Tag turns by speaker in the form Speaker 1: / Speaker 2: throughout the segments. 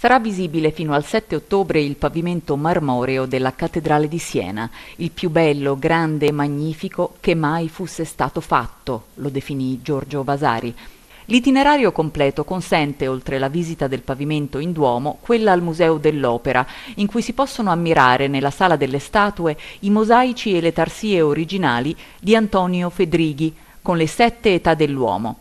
Speaker 1: Sarà visibile fino al 7 ottobre il pavimento marmoreo della Cattedrale di Siena, il più bello, grande e magnifico che mai fosse stato fatto, lo definì Giorgio Vasari. L'itinerario completo consente, oltre la visita del pavimento in Duomo, quella al Museo dell'Opera, in cui si possono ammirare nella Sala delle Statue i mosaici e le tarsie originali di Antonio Fedrighi, con le sette età dell'uomo.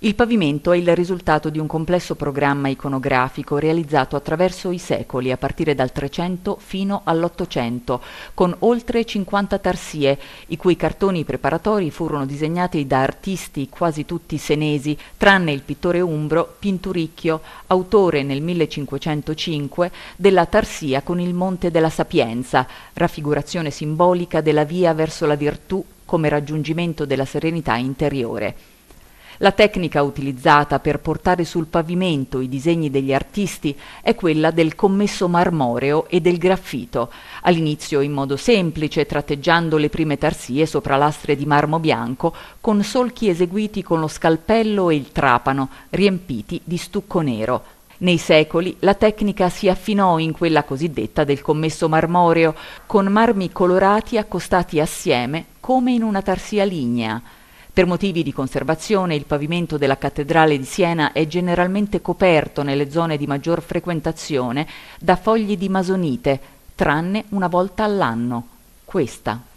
Speaker 1: Il pavimento è il risultato di un complesso programma iconografico realizzato attraverso i secoli, a partire dal 300 fino all'Ottocento, con oltre 50 tarsie, i cui cartoni preparatori furono disegnati da artisti quasi tutti senesi, tranne il pittore umbro Pinturicchio, autore nel 1505 della tarsia con il Monte della Sapienza, raffigurazione simbolica della via verso la virtù come raggiungimento della serenità interiore. La tecnica utilizzata per portare sul pavimento i disegni degli artisti è quella del commesso marmoreo e del graffito, all'inizio in modo semplice, tratteggiando le prime tarsie sopra lastre di marmo bianco, con solchi eseguiti con lo scalpello e il trapano, riempiti di stucco nero. Nei secoli la tecnica si affinò in quella cosiddetta del commesso marmoreo, con marmi colorati accostati assieme come in una tarsia lignea. Per motivi di conservazione il pavimento della cattedrale di Siena è generalmente coperto nelle zone di maggior frequentazione da fogli di masonite, tranne una volta all'anno, questa